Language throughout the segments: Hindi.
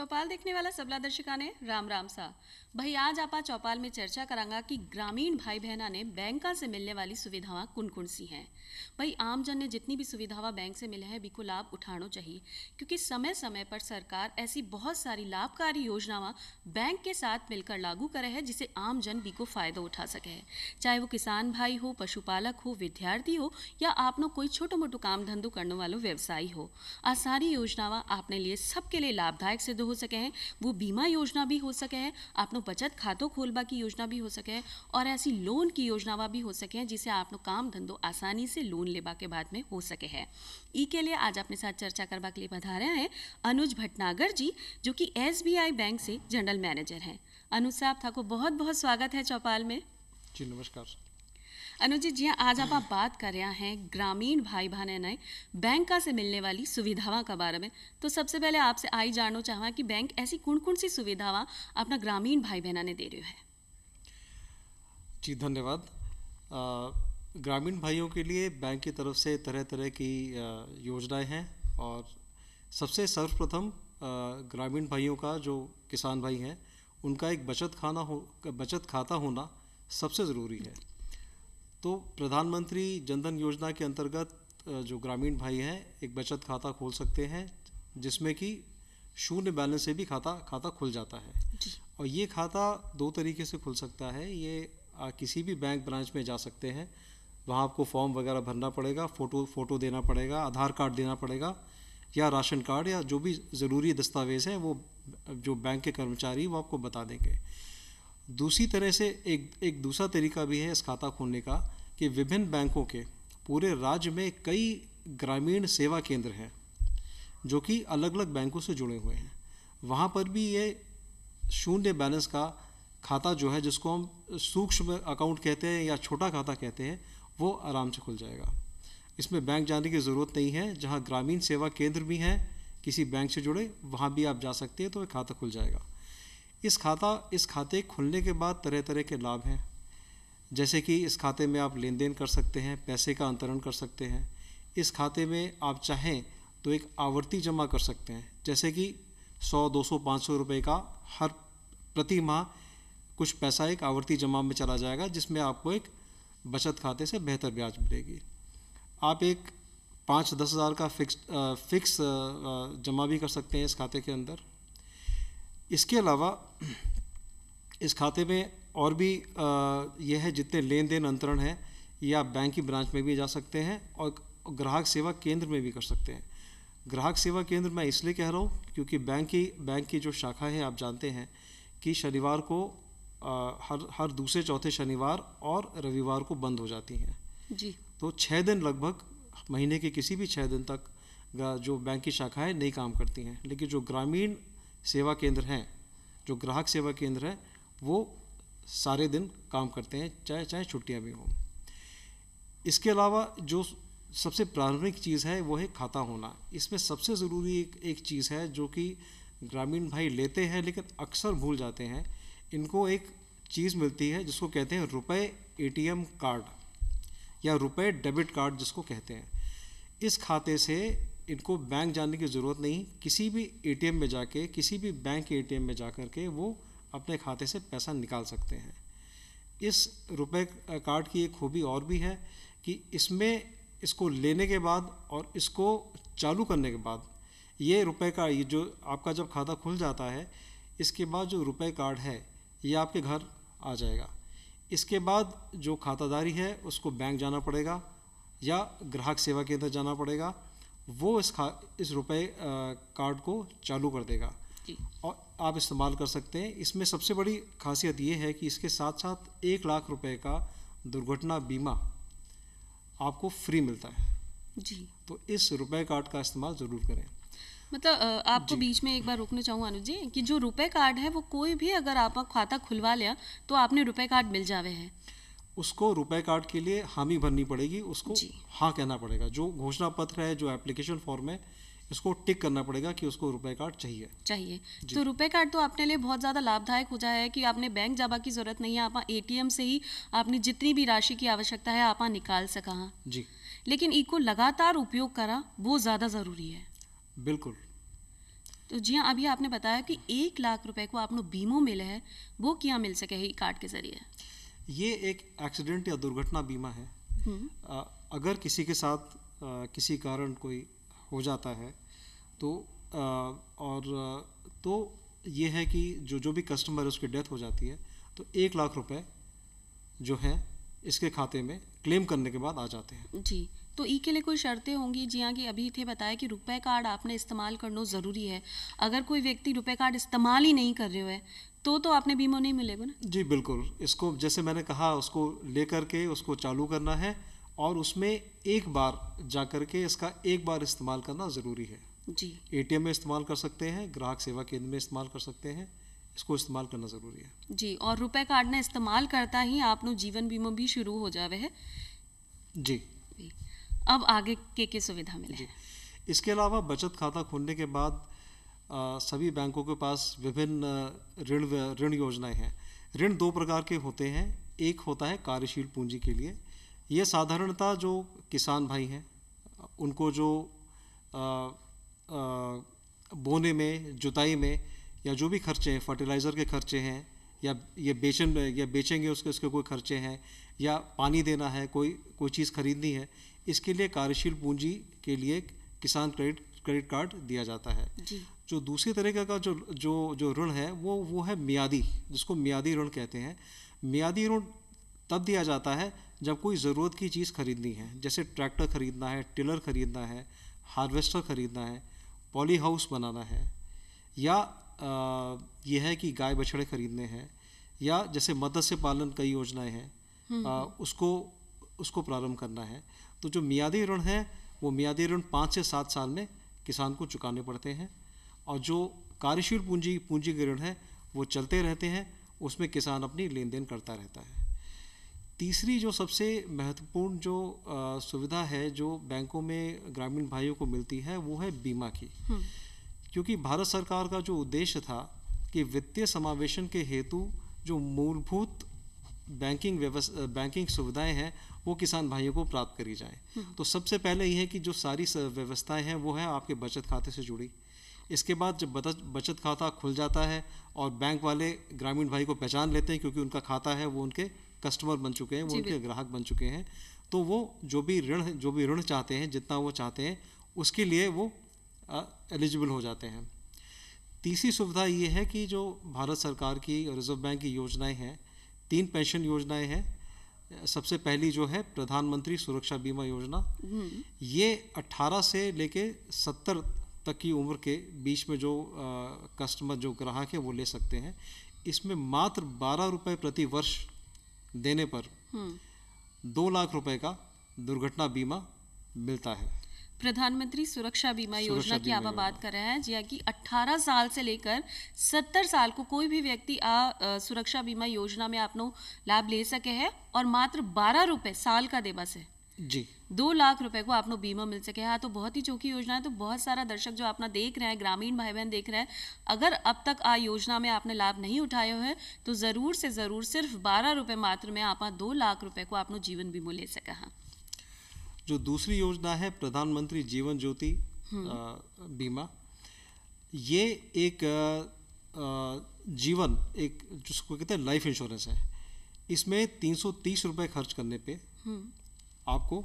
चौपाल देखने वाला सबला दर्शिका ने राम राम सा भाई आज आप चौपाल में चर्चा करांगा कि ग्रामीण भाई बहना ने बैंक से मिलने वाली सुविधावा कुन कुन सी हैं भाई जन ने जितनी भी सुविधावा बैंक से मिले हैं बिल्कुल लाभ उठानो चाहिए क्योंकि समय समय पर सरकार ऐसी बहुत सारी लाभकारी योजनावा बैंक के साथ मिलकर लागू करे है जिसे आमजन भी को फायदा उठा सके है चाहे वो किसान भाई हो पशुपालक हो विद्यार्थी हो या आपनो कोई छोटो मोटो काम धंधो करने वालों व्यवसायी हो आ सारी योजनावा आपने लिए सबके लिए लाभदायक सिद्ध हो सके हैं वो बीमा योजना भी हो सके है लोग बचत खातों खोलबा की योजना भी हो सके है और ऐसी लोन की योजनावा भी हो सके हैं जिसे आप लोग काम धंधो आसानी से लोन लेबा के बाद में हो सके है ई के लिए आज अपने साथ चर्चा करवा के लिए बधा रहे हैं अनुज भटनागर जी जो कि एस बैंक से जनरल मैनेजर हैं अनुज साहब ठाकुर बहुत बहुत स्वागत है चौपाल में जी नमस्कार अनुजी जी आज आप बात कर रहे हैं ग्रामीण भाई बहन नए बैंक से मिलने वाली सुविधावा के बारे में तो सबसे पहले आपसे आई जानना चाहवा कि बैंक ऐसी कौन कौन सी सुविधावा अपना ग्रामीण भाई बहना ने दे रही है जी धन्यवाद ग्रामीण भाइयों के लिए बैंक की तरफ से तरह तरह की योजनाएं हैं और सबसे सर्वप्रथम ग्रामीण भाइयों का जो किसान भाई हैं उनका एक बचत खाना हो बचत खाता होना सबसे ज़रूरी है तो प्रधानमंत्री जनधन योजना के अंतर्गत जो ग्रामीण भाई हैं एक बचत खाता खोल सकते हैं जिसमें कि शून्य बैलेंस से भी खाता खाता खुल जाता है और ये खाता दो तरीके से खुल सकता है ये आ, किसी भी बैंक ब्रांच में जा सकते हैं वहाँ आपको फॉर्म वगैरह भरना पड़ेगा फ़ोटो फ़ोटो देना पड़ेगा आधार कार्ड देना पड़ेगा या राशन कार्ड या जो भी ज़रूरी दस्तावेज़ हैं वो जो बैंक के कर्मचारी वो आपको बता देंगे दूसरी तरह से एक एक दूसरा तरीका भी है इस खाता खोलने का कि विभिन्न बैंकों के पूरे राज्य में कई ग्रामीण सेवा केंद्र हैं जो कि अलग अलग बैंकों से जुड़े हुए हैं वहाँ पर भी ये शून्य बैलेंस का खाता जो है जिसको हम सूक्ष्म अकाउंट कहते हैं या छोटा खाता कहते हैं वो आराम से खुल जाएगा इसमें बैंक जाने की ज़रूरत नहीं है जहाँ ग्रामीण सेवा केंद्र भी हैं किसी बैंक से जुड़े वहाँ भी आप जा सकते हैं तो खाता खुल जाएगा इस खाता इस खाते खुलने के बाद तरह तरह के लाभ हैं जैसे कि इस खाते में आप लेन देन कर सकते हैं पैसे का अंतरण कर सकते हैं इस खाते में आप चाहें तो एक आवर्ती जमा कर सकते हैं जैसे कि सौ दो सौ पाँच सौ रुपये का हर प्रति माह कुछ पैसा एक आवर्ती जमा में चला जाएगा जिसमें आपको एक बचत खाते से बेहतर ब्याज मिलेगी आप एक पाँच दस हज़ार का फिक्स फिक्स जमा भी कर सकते हैं इस खाते के अंदर इसके अलावा इस खाते में और भी ये है जितने लेन देन अंतरण है ये आप बैंक की ब्रांच में भी जा सकते हैं और ग्राहक सेवा केंद्र में भी कर सकते हैं ग्राहक सेवा केंद्र मैं इसलिए कह रहा हूँ क्योंकि बैंक की बैंक की जो शाखा है आप जानते हैं कि शनिवार को आ, हर हर दूसरे चौथे शनिवार और रविवार को बंद हो जाती हैं जी तो छः दिन लगभग महीने के किसी भी छः दिन तक जो बैंक की शाखाएं नहीं काम करती हैं लेकिन जो ग्रामीण सेवा केंद्र हैं जो ग्राहक सेवा केंद्र है वो सारे दिन काम करते हैं चाहे चाहे छुट्टियां भी हों इसके अलावा जो सबसे प्रारंभिक चीज़ है वो है खाता होना इसमें सबसे ज़रूरी एक, एक चीज़ है जो कि ग्रामीण भाई लेते हैं लेकिन अक्सर भूल जाते हैं इनको एक चीज़ मिलती है जिसको कहते हैं रुपए एटीएम कार्ड या रुपए डेबिट कार्ड जिसको कहते हैं इस खाते से इनको बैंक जाने की ज़रूरत नहीं किसी भी एटीएम में जाके किसी भी बैंक के एटीएम में जा कर के वो अपने खाते से पैसा निकाल सकते हैं इस रुपए कार्ड की एक खूबी और भी है कि इसमें इसको लेने के बाद और इसको चालू करने के बाद ये रुपए का ये जो आपका जब खाता खुल जाता है इसके बाद जो रुपए कार्ड है ये आपके घर आ जाएगा इसके बाद जो खाताधारी है उसको बैंक जाना पड़ेगा या ग्राहक सेवा केंद्र जाना पड़ेगा वो इस खा इस रुपए कार्ड को चालू कर देगा और आप इस्तेमाल कर सकते हैं इसमें सबसे बड़ी खासियत ये है कि इसके साथ साथ एक लाख रुपए का दुर्घटना बीमा आपको फ्री मिलता है जी तो इस रुपए कार्ड का इस्तेमाल ज़रूर करें मतलब आपको बीच में एक बार रोकना चाहूँगा अनुज जी कि जो रुपए कार्ड है वो कोई भी अगर आपका खाता खुलवा लिया तो आपने रुपए कार्ड मिल जावे है उसको रुपए कार्ड के लिए हामी भरनी पड़ेगी उसको हाँ कहना पड़ेगा जो घोषणा पत्र है जो एप्लीकेशन फॉर्म है इसको टिक करना पड़ेगा कि उसको रुपए कार्ड चाहिए चाहिए तो रुपए कार्ड तो आपने लिए बहुत ज़्यादा लाभदायक हो जाए कि आपने बैंक जाबा की ज़रूरत नहीं है आप एटीएम से ही आपने जितनी भी राशि की आवश्यकता है आप निकाल सका जी लेकिन इको लगातार उपयोग करा वो ज़्यादा ज़रूरी है बिल्कुल तो जी हाँ अभी आपने बताया कि एक लाख रुपए को आपने बीमो मिले है वो क्या मिल सके है कार्ड के जरिए ये एक एक्सीडेंट या दुर्घटना बीमा है आ, हम्म। अगर किसी के साथ आ, किसी कारण कोई हो जाता है तो आ, और तो ये है कि जो जो भी कस्टमर है उसकी डेथ हो जाती है तो एक लाख रुपए जो है इसके खाते में क्लेम करने के बाद आ जाते हैं जी तो ई के लिए कोई शर्तें होंगी जी हाँ कि अभी थे बताया कि रुपए कार्ड आपने इस्तेमाल करना ज़रूरी है अगर कोई व्यक्ति रुपए कार्ड इस्तेमाल ही नहीं कर रहे हो तो तो आपने बीमा नहीं मिलेगा ना जी बिल्कुल इसको जैसे मैंने कहा उसको ले करके उसको चालू करना है और उसमें एक बार जा कर के इसका एक बार इस्तेमाल करना ज़रूरी है जी ए में इस्तेमाल कर सकते हैं ग्राहक सेवा केंद्र में इस्तेमाल कर सकते हैं इसको इस्तेमाल करना ज़रूरी है जी और रुपए कार्ड ने इस्तेमाल करता ही आपनों जीवन बीमा भी शुरू हो जावे है जी अब आगे के के सुविधा मिले इसके अलावा बचत खाता खोलने के बाद आ, सभी बैंकों के पास विभिन्न ऋण ऋण योजनाएं हैं ऋण दो प्रकार के होते हैं एक होता है कार्यशील पूंजी के लिए यह साधारणता जो किसान भाई हैं उनको जो आ, आ, बोने में जुताई में या जो भी खर्चे हैं फर्टिलाइज़र के खर्चे हैं या ये बेचन या बेचेंगे उसके उसके कोई खर्चे हैं या पानी देना है कोई कोई चीज़ खरीदनी है इसके लिए कार्यशील पूंजी के लिए किसान क्रेडिट क्रेडिट कार्ड दिया जाता है जो दूसरी तरीके का जो जो जो ऋण है वो वो है मियादी जिसको मियादी ऋण कहते हैं मियादी ऋण तब दिया जाता है जब कोई ज़रूरत की चीज़ खरीदनी है जैसे ट्रैक्टर खरीदना है टिलर खरीदना है हार्वेस्टर खरीदना है पॉली हाउस बनाना है या यह है कि गाय बछड़े खरीदने हैं या जैसे मत्स्य पालन कई योजनाएं हैं हम्म, आ, हम्म। उसको उसको प्रारंभ करना है तो जो मियादी ऋण है वो मियादी ऋण पाँच से सात साल में किसान को चुकाने पड़ते हैं और जो कार्यशील पूंजी पूंजी के ऋण है वो चलते रहते हैं उसमें किसान अपनी लेन देन करता रहता है तीसरी जो सबसे महत्वपूर्ण जो आ, सुविधा है जो बैंकों में ग्रामीण भाइयों को मिलती है वो है बीमा की हम्म। क्योंकि भारत सरकार का जो उद्देश्य था कि वित्तीय समावेशन के हेतु जो मूलभूत बैंकिंग व्यवस्था बैंकिंग सुविधाएं हैं वो किसान भाइयों को प्राप्त करी जाए हम्म। तो सबसे पहले ये है कि जो सारी व्यवस्थाएं हैं वो है आपके बचत खाते से जुड़ी इसके बाद जब बचत बचत खाता खुल जाता है और बैंक वाले ग्रामीण भाई को पहचान लेते हैं क्योंकि उनका खाता है वो उनके कस्टमर बन चुके हैं वो उनके ग्राहक बन चुके हैं तो वो जो भी ऋण जो भी ऋण चाहते हैं जितना वो चाहते हैं उसके लिए वो एलिजिबल हो जाते हैं तीसरी सुविधा ये है कि जो भारत सरकार की रिजर्व बैंक की योजनाएं हैं तीन पेंशन योजनाएं हैं सबसे पहली जो है प्रधानमंत्री सुरक्षा बीमा योजना हम्म। ये 18 से लेके 70 तक की उम्र के बीच में जो आ, कस्टमर जो ग्राहक है वो ले सकते हैं इसमें मात्र बारह रुपये प्रति वर्ष देने पर हम्म। दो लाख रुपए का दुर्घटना बीमा मिलता है प्रधानमंत्री सुरक्षा बीमा योजना की आप बात कर रहे हैं जी कि 18 साल से लेकर 70 साल को कोई भी व्यक्ति आ, आ सुरक्षा बीमा योजना में आपनों लाभ ले सके है और मात्र बारह रुपए साल का देवा से जी दो लाख रुपए को आपनों बीमा मिल सके हाँ तो बहुत ही चौकी योजना है तो बहुत सारा दर्शक जो अपना देख रहे हैं ग्रामीण भाई बहन देख रहे हैं अगर अब तक आ योजना में आपने लाभ नहीं उठाए हुए तो ज़रूर से ज़रूर सिर्फ बारह रुपए मात्र में आप दो लाख रुपए को आपनों जीवन बीमा ले सके हाँ जो दूसरी योजना है प्रधानमंत्री जीवन ज्योति हम्म। बीमा ये एक जीवन एक जिसको कहते हैं लाइफ इंश्योरेंस है इसमें तीन सौ तीस रुपये खर्च करने पे हम्म। आपको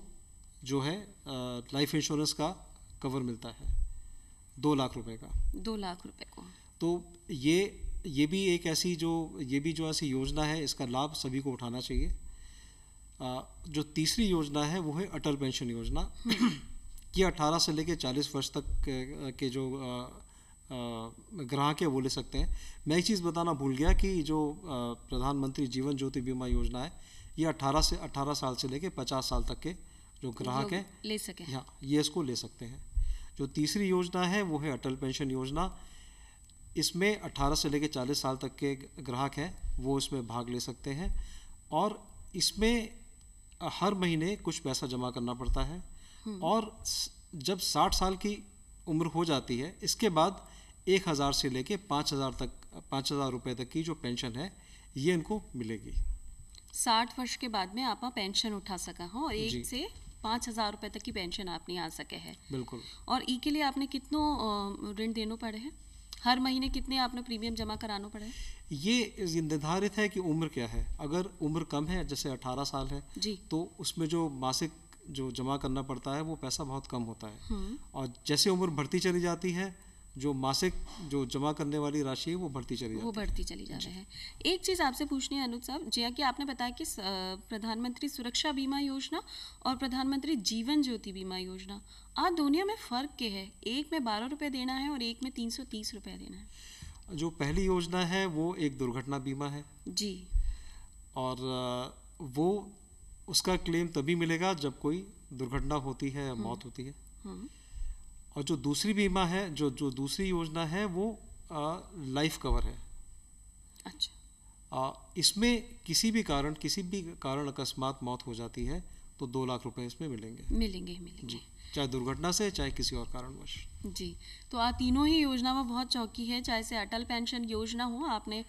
जो है लाइफ इंश्योरेंस का कवर मिलता है दो लाख रुपए का दो लाख रुपए को तो ये ये भी एक ऐसी जो ये भी जो ऐसी योजना है इसका लाभ सभी को उठाना चाहिए जो तीसरी योजना है वो है अटल पेंशन योजना ये 18 से लेके 40 वर्ष तक के जो ग्राहक है वो ले सकते हैं मैं एक चीज़ बताना भूल गया कि जो प्रधानमंत्री जीवन ज्योति बीमा योजना है ये 18 से 18 साल से लेके 50 साल तक के जो ग्राहक हैं ले सके हाँ ये इसको ले सकते हैं जो तीसरी योजना है वो है अटल पेंशन योजना इसमें 18 से लेकर 40 साल तक के ग्राहक हैं वो इसमें भाग ले सकते हैं और इसमें हर महीने कुछ पैसा जमा करना पड़ता है हम्म। और जब साठ साल की उम्र हो जाती है इसके बाद एक हज़ार से लेके पाँच हज़ार तक पाँच हज़ार रुपये तक की जो पेंशन है ये इनको मिलेगी साठ वर्ष के बाद में आप पेंशन उठा सका हो और एक से पाँच हज़ार रुपये तक की पेंशन आपने आ सके है बिल्कुल और ई के लिए आपने कितनों ऋण देने पड़े हैं हर महीने कितने आपने प्रीमियम जमा कराना पड़े ये निर्धारित है कि उम्र क्या है अगर उम्र कम है जैसे 18 साल है जी तो उसमें जो मासिक जो जमा करना पड़ता है वो पैसा बहुत कम होता है हम्म। और जैसे उम्र बढ़ती चली जाती है जो मासिक जो जमा करने वाली राशि है वो बढ़ती चली जाती वो बढ़ती चली जा रही है एक चीज़ आपसे पूछनी है अनुज साहब जया कि आपने बताया कि प्रधानमंत्री सुरक्षा बीमा योजना और प्रधानमंत्री जीवन ज्योति बीमा योजना आज दोनों में फ़र्क क्या है एक में बारह रुपये देना है और एक में तीन सौ तीस रुपये देना है जो पहली योजना है वो एक दुर्घटना बीमा है जी और वो उसका क्लेम तभी मिलेगा जब कोई दुर्घटना होती है या हम्म। मौत होती है हम्म। और जो दूसरी बीमा है जो जो दूसरी योजना है वो आ, लाइफ कवर है अच्छा आ, इसमें किसी भी कारण किसी भी कारण अकस्मात मौत हो जाती है तो दो लाख रुपए इसमें मिलेंगे मिलेंगे ही मिलेंगे चाहे दुर्घटना से चाहे किसी और कारणवश जी तो आ तीनों ही योजना में बहुत चौकी है चाहे से अटल पेंशन योजना हो आपने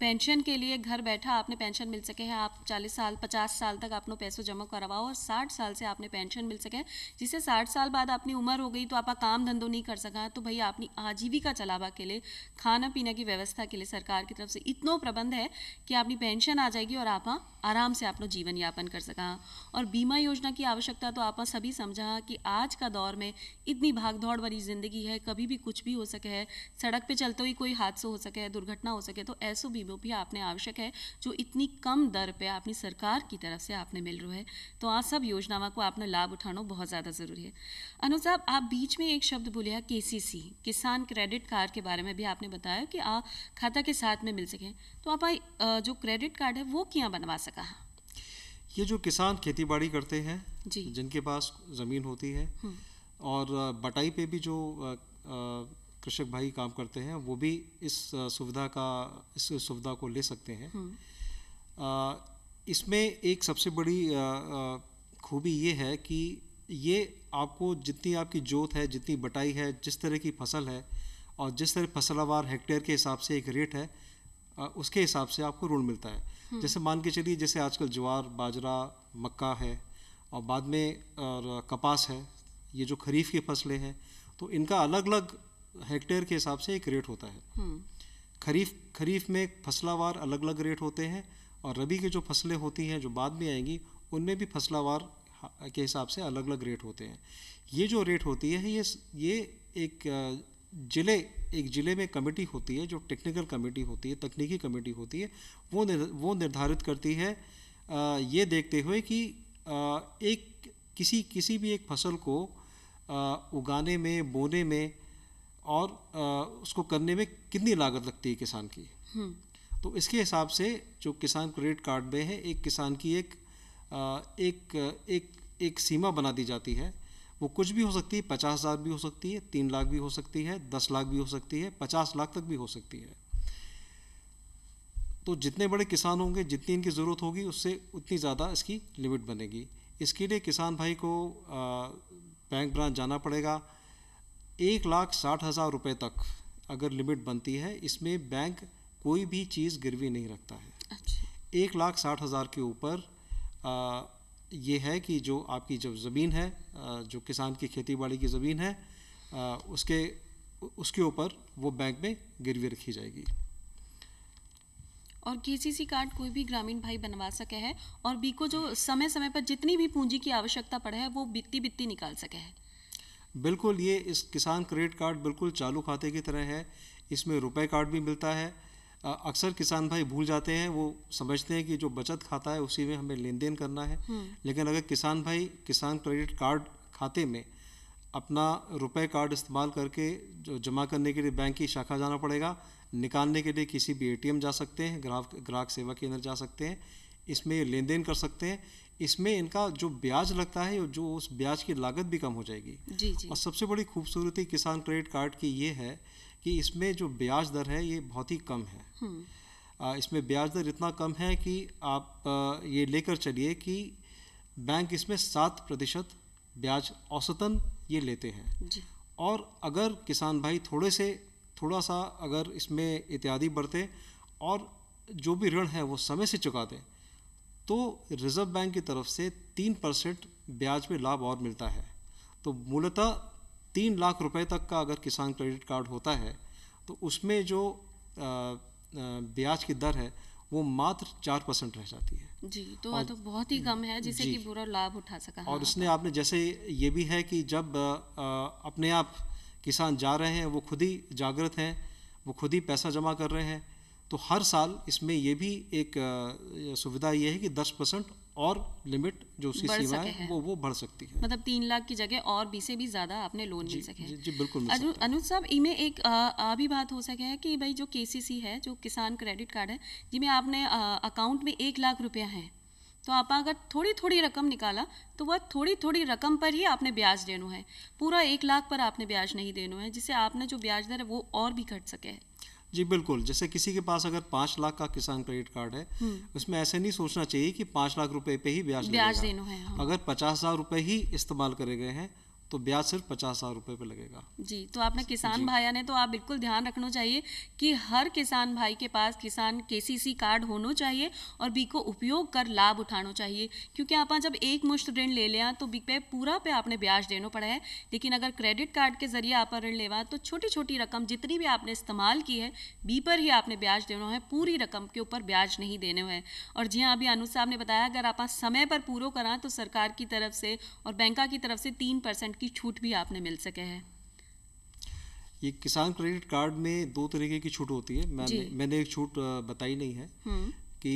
पेंशन के लिए घर बैठा आपने पेंशन मिल सके है आप 40 साल 50 साल तक आपने पैसों जमा करवाओ और 60 साल से आपने पेंशन मिल सके जिससे 60 साल बाद अपनी उम्र हो गई तो आप काम धंधो नहीं कर सका तो भैया अपनी आजीविका चलावा के लिए खाना पीना की व्यवस्था के लिए सरकार की तरफ से इतना प्रबंध है कि आपकी पेंशन आ जाएगी और आप आराम से अपना जीवन यापन कर सका और बीमा योजना की आवश्यकता तो आप सभी समझा कि आज का दौर में इतनी भाग दौड़ वाली ज़िंदगी है कभी भी कुछ भी हो सके है सड़क पे चलते हुए कोई हादसा हो सके है दुर्घटना हो सके तो ऐसो बीमो भी आपने आवश्यक है जो इतनी कम दर पे आपनी सरकार की तरफ से आपने मिल रहा है तो आ सब योजनावा को आपने लाभ उठाना बहुत ज़्यादा ज़रूरी है अनु साहब आप बीच में एक शब्द बोलिया के किसान क्रेडिट कार्ड के बारे में भी आपने बताया कि आ खाता के साथ में मिल सके तो आप जो क्रेडिट कार्ड है वो क्या बनवा सका ये जो किसान खेती बाड़ी करते हैं जी जिनके पास ज़मीन होती है हम्म। और बटाई पे भी जो कृषक भाई काम करते हैं वो भी इस सुविधा का इस सुविधा को ले सकते हैं हम्म। इसमें एक सबसे बड़ी खूबी ये है कि ये आपको जितनी आपकी जोत है जितनी बटाई है जिस तरह की फसल है और जिस तरह फसलावार हेक्टेयर के हिसाब से एक रेट है उसके हिसाब से आपको ऋण मिलता है हम्म। जैसे मान के चलिए जैसे आजकल ज्वार बाजरा मक्का है और बाद में और कपास है ये जो खरीफ की फसलें हैं तो इनका अलग अलग हेक्टेयर के हिसाब से एक रेट होता है हम्म। खरीफ खरीफ में फसलावार अलग अलग रेट होते हैं और रबी की जो फसलें होती हैं जो बाद में आएंगी उनमें भी फसलावार के हिसाब से अलग अलग रेट होते हैं ये जो रेट होती है ये ये एक ज़िले एक ज़िले में कमेटी होती है जो टेक्निकल कमेटी होती है तकनीकी कमेटी होती है वो निर, वो निर्धारित करती है आ, ये देखते हुए कि आ, एक किसी किसी भी एक फसल को उगाने में बोने में और आ, उसको करने में कितनी लागत लगती है किसान की हम्म। तो इसके हिसाब से जो किसान क्रेडिट कार्ड में है एक किसान की एक आ, एक एक एक सीमा बना दी जाती है वो कुछ भी हो सकती है पचास हज़ार भी हो सकती है तीन लाख भी हो सकती है दस लाख भी हो सकती है पचास लाख तक भी हो सकती है तो जितने बड़े किसान होंगे जितनी इनकी ज़रूरत होगी उससे उतनी ज़्यादा इसकी लिमिट बनेगी इसके लिए किसान भाई को बैंक ब्रांच जाना पड़ेगा एक लाख साठ हज़ार रुपये तक अगर लिमिट बनती है इसमें बैंक कोई भी चीज़ गिरवी नहीं रखता है अच्छा। एक लाख साठ हज़ार के ऊपर ये है कि जो आपकी जब ज़मीन है आ, जो किसान की खेती बाड़ी की ज़मीन है आ, उसके उसके ऊपर वो बैंक में गिरवी रखी जाएगी और केसीसी कार्ड कोई भी ग्रामीण भाई बनवा सके है और बी को जो समय समय पर जितनी भी पूंजी की आवश्यकता पड़े है वो बित्ती बित्ती निकाल सके है बिल्कुल ये इस किसान क्रेडिट कार्ड बिल्कुल चालू खाते की तरह है इसमें रुपए कार्ड भी मिलता है अक्सर किसान भाई भूल जाते हैं वो समझते हैं कि जो बचत खाता है उसी में हमें लेन देन करना है हम्म। लेकिन अगर किसान भाई किसान क्रेडिट कार्ड खाते में अपना रुपए कार्ड इस्तेमाल करके जो जमा करने के लिए बैंक की शाखा जाना पड़ेगा निकालने के लिए किसी भी एटीएम जा सकते हैं ग्राहक ग्राहक सेवा केंद्र जा सकते हैं इसमें लेन देन कर सकते हैं इसमें इनका जो ब्याज लगता है जो उस ब्याज की लागत भी कम हो जाएगी जी जी और सबसे बड़ी खूबसूरती किसान क्रेडिट कार्ड की ये है कि इसमें जो ब्याज दर है ये बहुत ही कम है हम्म। आ, इसमें ब्याज दर इतना कम है कि आप आ, ये लेकर चलिए कि बैंक इसमें सात प्रतिशत ब्याज औसतन ये लेते हैं और अगर किसान भाई थोड़े से थोड़ा सा अगर इसमें इत्यादि बरते और जो भी ऋण है वो समय से चुका दें तो रिज़र्व बैंक की तरफ से तीन परसेंट ब्याज में लाभ और मिलता है तो मूलतः तीन लाख रुपए तक का अगर किसान क्रेडिट कार्ड होता है तो उसमें जो ब्याज की दर है वो मात्र चार परसेंट रह जाती है जी तो और, तो बहुत ही कम है जिसे कि पूरा लाभ उठा सका और हाँ, उसने हाँ। आपने जैसे ये भी है कि जब आ, आ, अपने आप आ, किसान जा रहे हैं वो खुद ही जागृत हैं वो खुद ही पैसा जमा कर रहे हैं तो हर साल इसमें ये भी एक सुविधा ये है कि दस परसेंट और लिमिट जो उसकी सीमा है वो वो बढ़ सकती है मतलब तीन लाख की जगह और बीस से भी ज्यादा आपने लोन मिल सके जी, जी बिल्कुल अनुज साहब इनमें एक अभी बात हो सके है कि भाई जो केसीसी है जो किसान क्रेडिट कार्ड है जिसमें आपने अकाउंट में एक लाख रुपया है तो आप अगर थोड़ी थोड़ी रकम निकाला तो वह थोड़ी थोड़ी रकम पर ही आपने ब्याज देना है पूरा एक लाख पर आपने ब्याज नहीं देना है जिससे आपने जो ब्याज दर है वो और भी घट सके है जी बिल्कुल जैसे किसी के पास अगर पांच लाख का किसान क्रेडिट कार्ड है हम्म। उसमें ऐसे नहीं सोचना चाहिए कि पांच लाख रुपए पे ही ब्याज ब्याज देना है हाँ। अगर पचास हजार रुपए ही इस्तेमाल करे गए हैं तो ब्याज सिर्फ पचास हज़ार रुपए पे लगेगा जी तो आपने किसान भाई ने तो आप बिल्कुल ध्यान रखना चाहिए कि हर किसान भाई के पास किसान केसीसी कार्ड होना चाहिए और बी को उपयोग कर लाभ उठाना चाहिए क्योंकि आप जब एक मुश्त ऋण ले लिया तो बी पे पूरा पे आपने ब्याज देना पड़ा है लेकिन अगर क्रेडिट कार्ड के जरिए आप ऋण लेवा तो छोटी छोटी रकम जितनी भी आपने इस्तेमाल की है बी पर ही आपने ब्याज देना है पूरी रकम के ऊपर ब्याज नहीं देने है और जी हाँ अभी अनुज साहब ने बताया अगर आप समय पर पूरा करा तो सरकार की तरफ से और बैंका की तरफ से तीन परसेंट की छूट भी आपने मिल सके है ये किसान क्रेडिट कार्ड में दो तरीके की छूट होती है मैंने मैंने एक छूट बताई नहीं है हम्म। कि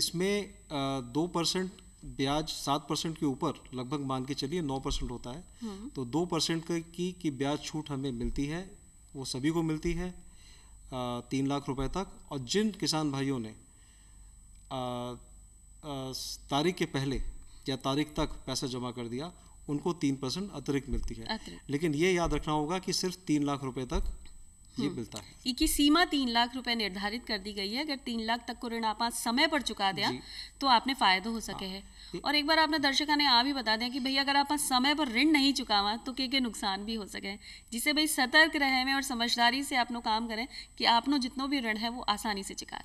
इसमें दो परसेंट ब्याज सात परसेंट के ऊपर लगभग मान के चलिए नौ परसेंट होता है हम्म। तो दो परसेंट की की ब्याज छूट हमें मिलती है वो सभी को मिलती है तीन लाख रुपए तक और जिन किसान भाइयों ने तारीख के पहले या तारीख तक पैसा जमा कर दिया उनको तीन परसेंट अतिरिक्त मिलती है लेकिन ये याद रखना होगा कि सिर्फ तीन लाख रुपए तक ये हम्म। मिलता है इसकी सीमा तीन लाख रुपए निर्धारित कर दी गई है अगर तीन लाख तक को ऋण आप समय पर चुका दिया तो आपने फायदा हो सके हाँ। है और एक बार आपने दर्शकों ने आ भी बता दिया कि भैया अगर आप समय पर ऋण नहीं चुकावा तो के के नुकसान भी हो सके जिसे भाई सतर्क रहे में और समझदारी से आपनो काम करें कि आपनो जितनो भी ऋण है वो आसानी से चुका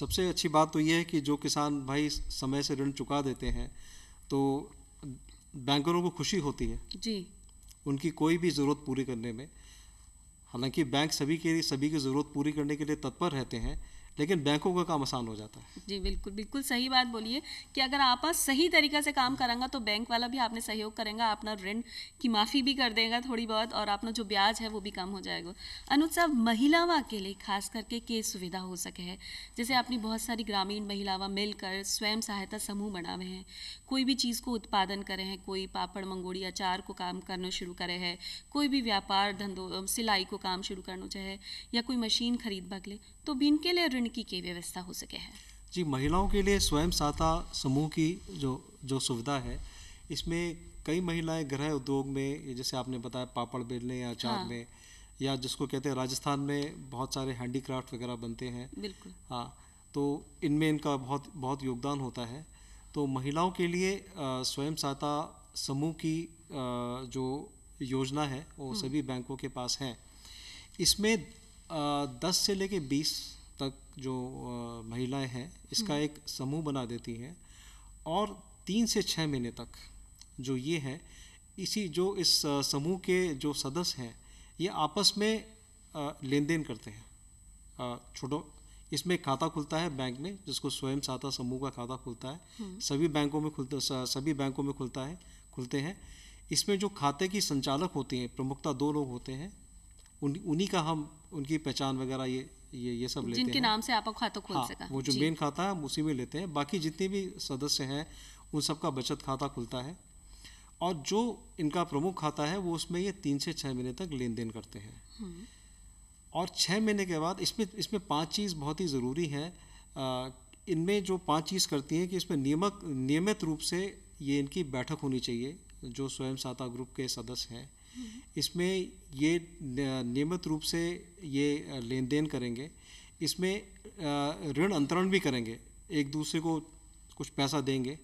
सबसे अच्छी बात तो ये है कि जो किसान भाई समय से ऋण चुका देते हैं तो बैंकरों को खुशी होती है जी उनकी कोई भी ज़रूरत पूरी करने में हालांकि बैंक सभी के सभी की ज़रूरत पूरी करने के लिए तत्पर रहते हैं लेकिन बैंकों का काम आसान हो जाता है जी बिल्कुल बिल्कुल सही बात बोलिए कि अगर आप सही तरीका से काम करेंगे तो बैंक वाला भी आपने सहयोग करेंगे अपना ऋण की माफ़ी भी कर देगा थोड़ी बहुत और अपना जो ब्याज है वो भी कम हो जाएगा अनुज साहब महिलावा के लिए खास करके के सुविधा हो सके है जैसे अपनी बहुत सारी ग्रामीण महिलावा मिलकर स्वयं सहायता समूह बनावे हैं कोई भी चीज़ को उत्पादन करे हैं कोई पापड़ मंगोड़ी अचार को काम करना शुरू करे है कोई भी व्यापार धंधो सिलाई को काम शुरू करना चाहे या कोई मशीन खरीद बगले तो भी इनके लिए ऋण की क्या व्यवस्था हो सके है जी महिलाओं के लिए स्वयं सहायता समूह की जो जो सुविधा है इसमें कई महिलाएं गृह उद्योग में जैसे आपने बताया पापड़ बेलने या अचार हाँ। में या जिसको कहते हैं राजस्थान में बहुत सारे हैंडीक्राफ्ट वगैरह बनते हैं बिल्कुल हाँ तो इनमें इनका बहुत बहुत योगदान होता है तो महिलाओं के लिए स्वयं सहायता समूह की आ, जो योजना है वो हम्म। सभी बैंकों के पास है इसमें आ, दस से लेके बीस जो महिलाएं हैं इसका हम्म। एक समूह बना देती हैं और तीन से छः महीने तक जो ये है इसी जो इस समूह के जो सदस्य हैं ये आपस में लेन देन करते हैं छोटो इसमें खाता खुलता है बैंक में जिसको स्वयं सहायता समूह का खाता खुलता है हम्म। सभी बैंकों में खुलता सभी बैंकों में खुलता है खुलते हैं इसमें जो खाते की संचालक होती हैं प्रमुखता दो लोग होते हैं उन उन्हीं का हम उनकी पहचान वगैरह ये ये ये सब लेते जिनके हैं जिनके नाम से आप खाता खोल हाँ, सका वो जो मेन खाता है उसी में लेते हैं बाकी जितने भी सदस्य हैं उन सबका बचत खाता खुलता है और जो इनका प्रमुख खाता है वो उसमें ये तीन से छः महीने तक लेन देन करते हैं हम्म। और छः महीने के बाद इसमें इसमें पांच चीज़ बहुत ही ज़रूरी है इनमें जो पांच चीज़ करती हैं कि इसमें नियमक नियमित रूप से ये इनकी बैठक होनी चाहिए जो स्वयं सहायता ग्रुप के सदस्य हैं इसमें ये नियमित रूप से ये लेन देन करेंगे इसमें ऋण अंतरण भी करेंगे एक दूसरे को कुछ पैसा देंगे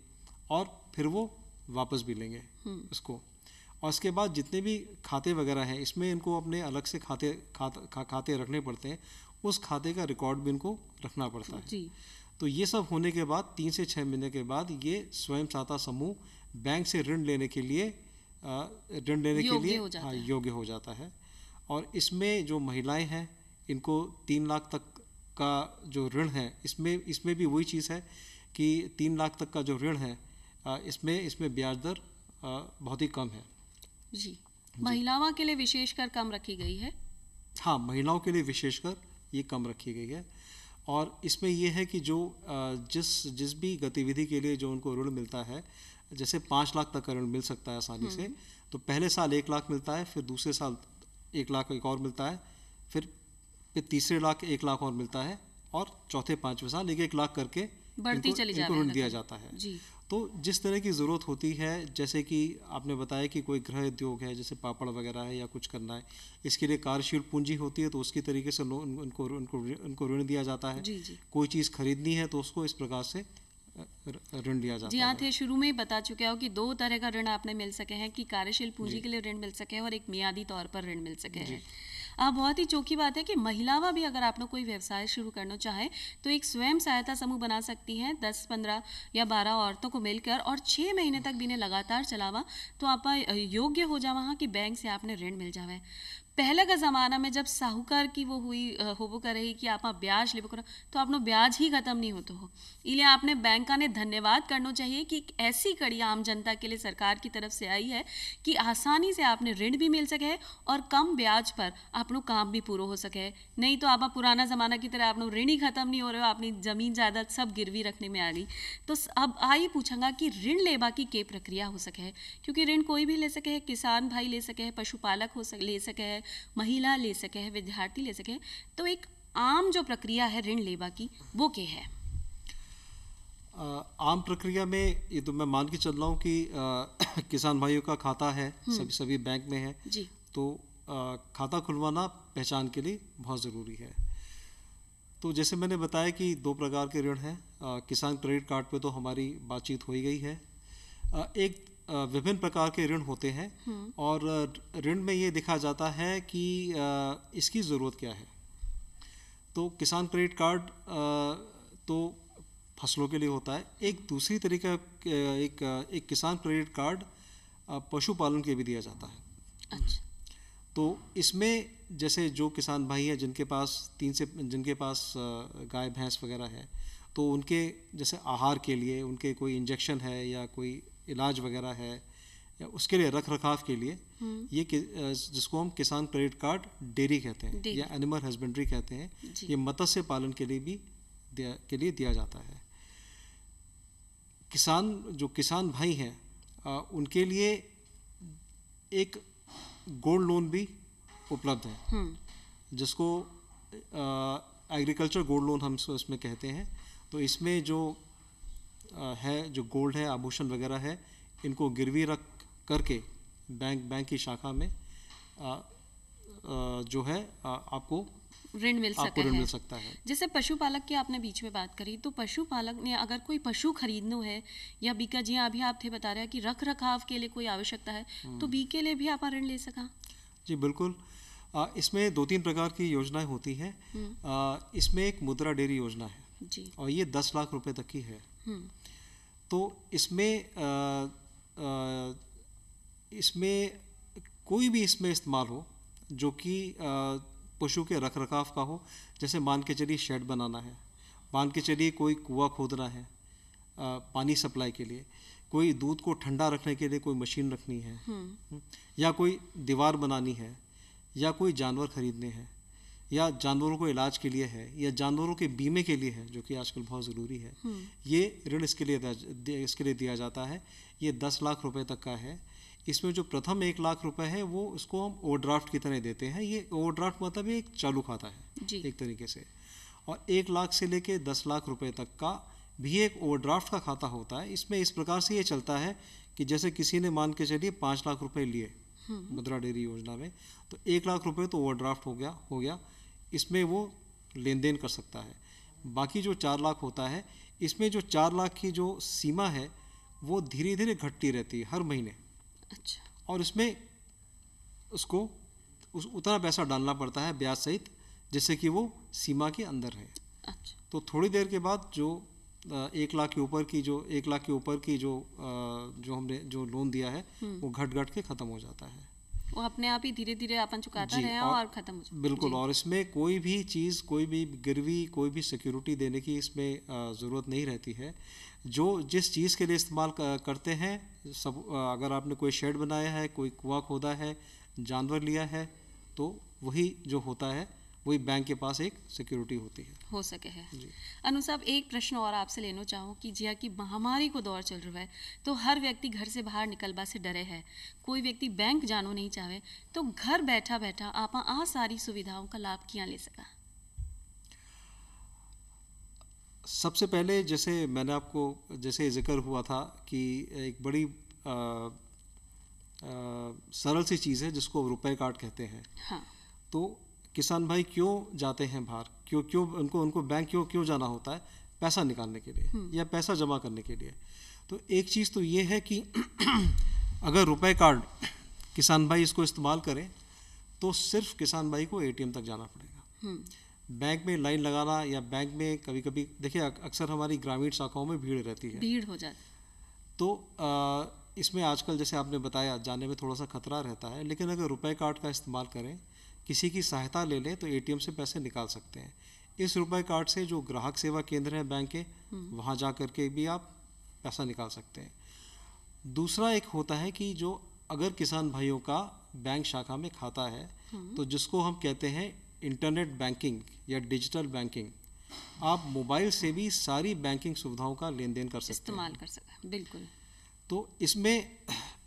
और फिर वो वापस भी लेंगे हम्म। इसको और इसके बाद जितने भी खाते वगैरह हैं इसमें इनको अपने अलग से खाते खा, खाते रखने पड़ते हैं उस खाते का रिकॉर्ड भी इनको रखना पड़ता है तो ये सब होने के बाद तीन से छः महीने के बाद ये स्वयं सहायता समूह बैंक से ऋण लेने के लिए ऋण लेने के लिए हाँ योग्य हो जाता है और इसमें जो महिलाएं हैं इनको तीन लाख तक का जो ऋण है इसमें इसमें भी वही चीज़ है कि तीन लाख तक का जो ऋण है इसमें इसमें ब्याज दर बहुत ही कम है जी महिलाओं के लिए विशेषकर कम रखी गई है हाँ महिलाओं के लिए विशेषकर ये कम रखी गई है और इसमें यह है कि जो जिस जिस भी गतिविधि के लिए जो उनको ऋण मिलता है जैसे पाँच लाख तक का ऋण मिल सकता है आसानी से हम्म। तो पहले साल एक लाख मिलता है फिर दूसरे साल एक लाख एक और मिलता है फिर फिर तीसरे लाख एक लाख और मिलता है और चौथे पाँचवें साल एक एक लाख करके बढ़ती चली इनको ऋण दिया मतलब। जाता है तो जिस तरह की ज़रूरत होती है जैसे कि आपने बताया कि कोई गृह उद्योग है जैसे पापड़ वगैरह है या कुछ करना है इसके लिए कार्यशील पूंजी होती है तो उसकी तरीके से उनको उनको उनको ऋण दिया जाता है कोई चीज़ खरीदनी है तो उसको इस प्रकार से ऋण दिया जाता जी हाँ थे तो शुरू में ही बता चुके हो कि दो तरह का ऋण आपने मिल सके हैं कि कार्यशील पूंजी के लिए ऋण मिल सके हैं और एक मियादी तौर पर ऋण मिल सके हैं अब बहुत ही चौकी बात है कि महिलावा भी अगर आप लोग कोई व्यवसाय शुरू करना चाहे तो एक स्वयं सहायता समूह बना सकती हैं दस पंद्रह या बारह औरतों को मिलकर और छः महीने तक भी इन्हें लगातार चलावा तो आप योग्य हो जावा हाँ, कि बैंक से आपने ऋण मिल जावा पहले का ज़माना में जब साहूकार की वो हुई होबो कर रही कि आप ब्याज लेबो करो तो आपनो ब्याज ही ख़त्म नहीं होते हो इसलिए आपने बैंक का ने धन्यवाद करना चाहिए कि एक ऐसी कड़ी आम जनता के लिए सरकार की तरफ से आई है कि आसानी से आपने ऋण भी मिल सके और कम ब्याज पर आपनो काम भी पूरा हो सके नहीं तो आप पुराना ज़माना की तरह आपनो ऋण ही ख़त्म नहीं हो रहे हो अपनी ज़मीन जायदाद सब गिरवी रखने में आ गई तो अब आई पूछूंगा कि ऋण लेबा की के प्रक्रिया हो सके क्योंकि ऋण कोई भी ले सके किसान भाई ले सके पशुपालक हो सके ले सके है महिला ले सके है विद्यार्थी ले सके तो एक आम जो प्रक्रिया है ऋण लेवा की वो क्या है आम प्रक्रिया में ये तो मैं मान के चल रहा हूँ कि आ, किसान भाइयों का खाता है हम्म। सभी सभी बैंक में है जी तो आ, खाता खुलवाना पहचान के लिए बहुत ज़रूरी है तो जैसे मैंने बताया कि दो प्रकार के ऋण हैं किसान क्रेडिट कार्ड पे तो हमारी बातचीत हो ही गई है आ, एक विभिन्न प्रकार के ऋण होते हैं हम्म। और ऋण में ये देखा जाता है कि इसकी ज़रूरत क्या है तो किसान क्रेडिट कार्ड तो फसलों के लिए होता है एक दूसरी तरीका एक एक किसान क्रेडिट कार्ड पशुपालन के भी दिया जाता है अच्छा तो इसमें जैसे जो किसान भाई हैं जिनके पास तीन से जिनके पास गाय भैंस वगैरह है तो उनके जैसे आहार के लिए उनके कोई इंजेक्शन है या कोई इलाज वगैरह है या उसके लिए रख रखाव के लिए हम्म। ये कि, जिसको हम किसान क्रेडिट कार्ड डेयरी कहते हैं या एनिमल हस्बेंड्री कहते हैं ये मत्स्य पालन के लिए भी दिया के लिए दिया जाता है किसान जो किसान भाई हैं उनके लिए एक गोल्ड लोन भी उपलब्ध है हम्म। जिसको एग्रीकल्चर गोल्ड लोन हम इसमें कहते हैं तो इसमें जो है जो गोल्ड है आभूषण वगैरह है इनको गिरवी रख करके बैंक बैंक की शाखा में जो है आपको ऋण मिल सकता मिल सकता है जैसे पशुपालक की आपने बीच में बात करी तो पशुपालक ने अगर कोई पशु खरीदनो है या बीका जी अभी आप थे बता रहे हैं कि रख रखाव के लिए कोई आवश्यकता है तो हम्म। बी के लिए भी आप ऋण ले सका जी बिल्कुल आ, इसमें दो तीन प्रकार की योजनाएं होती हैं हम्म। इसमें एक मुद्रा डेयरी योजना है जी और ये दस लाख रुपए तक की है तो इसमें इसमें कोई भी इसमें इस्तेमाल हो जो कि पशु के रख रखाव का हो जैसे मान के चलिए शेड बनाना है मान के चलिए कोई कुआ खोदना है आ, पानी सप्लाई के लिए कोई दूध को ठंडा रखने के लिए कोई मशीन रखनी है हम्म। या कोई दीवार बनानी है या कोई जानवर खरीदने हैं या जानवरों को इलाज के लिए है या जानवरों के बीमे के लिए है जो कि आजकल बहुत ज़रूरी है हम्म। ये ऋण इसके लिए इसके लिए दिया जाता है ये दस लाख रुपए तक का है इसमें जो प्रथम एक लाख रुपए है वो उसको हम ओवरड्राफ्ट की तरह देते हैं ये ओवरड्राफ्ट मतलब एक चालू खाता है एक तरीके से और एक लाख से लेके दस लाख रुपए तक का भी एक ओवरड्राफ्ट का खाता होता है इसमें इस प्रकार से ये चलता है कि जैसे किसी ने मान के चलिए पाँच लाख रुपए लिए हम्म। मुद्रा डेयरी योजना में तो एक लाख रुपए तो ओवरड्राफ्ट हो गया हो गया इसमें वो लेन देन कर सकता है बाकी जो चार लाख होता है इसमें जो चार लाख की जो सीमा है वो धीरे धीरे घटती रहती है हर महीने अच्छा और इसमें उसको उस उतना पैसा डालना पड़ता है ब्याज सहित जिससे कि वो सीमा के अंदर है अच्छा तो थोड़ी देर के बाद जो एक लाख के ऊपर की जो एक लाख के ऊपर की जो जो हमने जो लोन दिया है हम्म। वो घट घट के ख़त्म हो जाता है वो अपने आप ही धीरे धीरे अपन चुकाता रहे और, और खत्म हो जाए बिल्कुल और इसमें कोई भी चीज़ कोई भी गिरवी कोई भी सिक्योरिटी देने की इसमें ज़रूरत नहीं रहती है जो जिस चीज़ के लिए इस्तेमाल करते हैं सब अगर आपने कोई शेड बनाया है कोई कुआ खोदा है जानवर लिया है तो वही जो होता है वही बैंक के पास एक सिक्योरिटी होती है हो सके है अनु साहब एक प्रश्न और आपसे लेना चाहूँ कि जिया की महामारी को दौर चल रहा है तो हर व्यक्ति घर से बाहर निकलवा से डरे है कोई व्यक्ति बैंक जानो नहीं चाहे तो घर बैठा बैठा आप आ सारी सुविधाओं का लाभ क्या ले सका सबसे पहले जैसे मैंने आपको जैसे जिक्र हुआ था कि एक बड़ी आ, आ, सरल सी चीज़ है जिसको रुपए कार्ड कहते हैं हाँ। तो किसान भाई क्यों जाते हैं बाहर क्यों क्यों उनको उनको बैंक क्यों क्यों जाना होता है पैसा निकालने के लिए हम्म। या पैसा जमा करने के लिए तो एक चीज़ तो ये है कि अगर रुपए कार्ड किसान भाई इसको इस्तेमाल करें तो सिर्फ किसान भाई को एटीएम तक जाना पड़ेगा हम्म। बैंक में लाइन लगाना या बैंक में कभी कभी देखिए अक्सर हमारी ग्रामीण शाखाओं में भीड़ रहती है भीड़ हो जाती तो आ, इसमें आजकल जैसे आपने बताया जाने में थोड़ा सा खतरा रहता है लेकिन अगर रुपए कार्ड का इस्तेमाल करें किसी की सहायता ले लें तो एटीएम से पैसे निकाल सकते हैं इस रुपए कार्ड से जो ग्राहक सेवा केंद्र है बैंक के हम्म। वहाँ जा कर के भी आप पैसा निकाल सकते हैं दूसरा एक होता है कि जो अगर किसान भाइयों का बैंक शाखा में खाता है हम्म। तो जिसको हम कहते हैं इंटरनेट बैंकिंग या डिजिटल बैंकिंग आप मोबाइल से भी सारी बैंकिंग सुविधाओं का लेन देन कर सकते इस्तेमाल हैं। कर सकते हैं बिल्कुल तो इसमें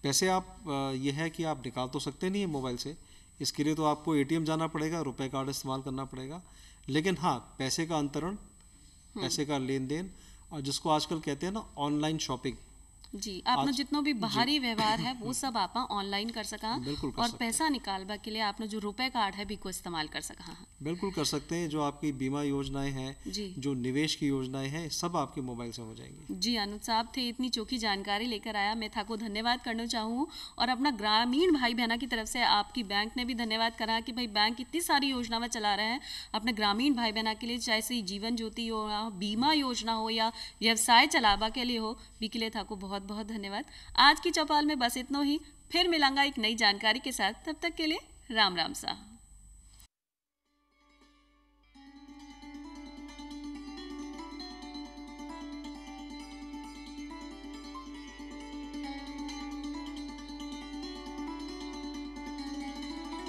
पैसे आप यह है कि आप निकाल तो सकते नहीं है मोबाइल से इसके लिए तो आपको ए जाना पड़ेगा रुपए कार्ड इस्तेमाल करना पड़ेगा लेकिन हाँ पैसे का अंतरण हम्म। पैसे का लेन देन और जिसको आजकल कहते हैं ना ऑनलाइन शॉपिंग जी आपने जितना भी बाहरी व्यवहार है वो हम्म। सब आप ऑनलाइन कर सका कर और पैसा निकालवा के लिए आपने जो रुपए कार्ड है भी को इस्तेमाल कर सका हाँ। बिल्कुल कर सकते हैं जो आपकी बीमा योजनाएं हैं जो निवेश की योजनाएं हैं सब आपके मोबाइल से हो जाएंगी जी अनुज साहब थे इतनी चौकी जानकारी लेकर आया मैं था को धन्यवाद करना चाहूँ और अपना ग्रामीण भाई बहना की तरफ से आपकी बैंक ने भी धन्यवाद करा की भाई बैंक इतनी सारी योजना चला रहे हैं अपने ग्रामीण भाई बहना के लिए चाहे से जीवन ज्योति हो बीमा योजना हो या व्यवसाय चलावा के लिए हो भी के लिए था को बहुत बहुत बहुत धन्यवाद आज की चौपाल में बस इतना ही फिर मिलांगा एक नई जानकारी के साथ तब तक के लिए राम राम साहब